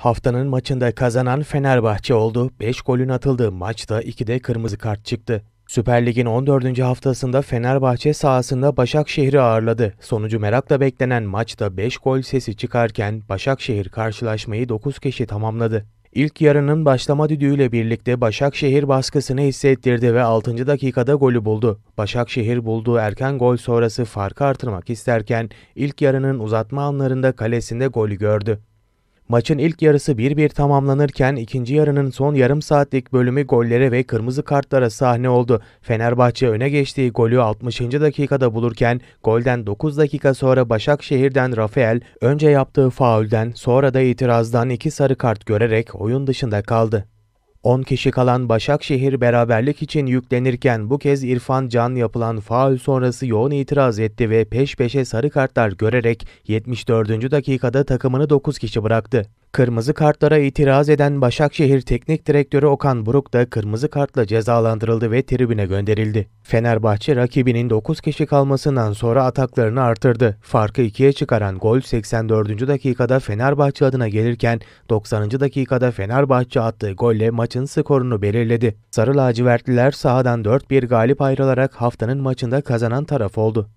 Haftanın maçında kazanan Fenerbahçe oldu. 5 golün atıldığı maçta 2'de kırmızı kart çıktı. Süper Lig'in 14. haftasında Fenerbahçe sahasında Başakşehir'i ağırladı. Sonucu merakla beklenen maçta 5 gol sesi çıkarken Başakşehir karşılaşmayı 9 kişi tamamladı. İlk yarının başlama düdüğüyle birlikte Başakşehir baskısını hissettirdi ve 6. dakikada golü buldu. Başakşehir bulduğu erken gol sonrası farkı artırmak isterken ilk yarının uzatma anlarında kalesinde golü gördü. Maçın ilk yarısı 1-1 tamamlanırken ikinci yarının son yarım saatlik bölümü gollere ve kırmızı kartlara sahne oldu. Fenerbahçe öne geçtiği golü 60. dakikada bulurken golden 9 dakika sonra Başakşehir'den Rafael önce yaptığı faulden sonra da itirazdan iki sarı kart görerek oyun dışında kaldı. 10 kişi kalan Başakşehir beraberlik için yüklenirken bu kez İrfan Can yapılan faul sonrası yoğun itiraz etti ve peş peşe sarı kartlar görerek 74. dakikada takımını 9 kişi bıraktı. Kırmızı kartlara itiraz eden Başakşehir Teknik Direktörü Okan Buruk da kırmızı kartla cezalandırıldı ve tribüne gönderildi. Fenerbahçe rakibinin 9 kişi kalmasından sonra ataklarını artırdı. Farkı 2'ye çıkaran gol 84. dakikada Fenerbahçe adına gelirken 90. dakikada Fenerbahçe attığı golle maçın skorunu belirledi. Sarı lacivertliler sahadan 4-1 galip ayrılarak haftanın maçında kazanan taraf oldu.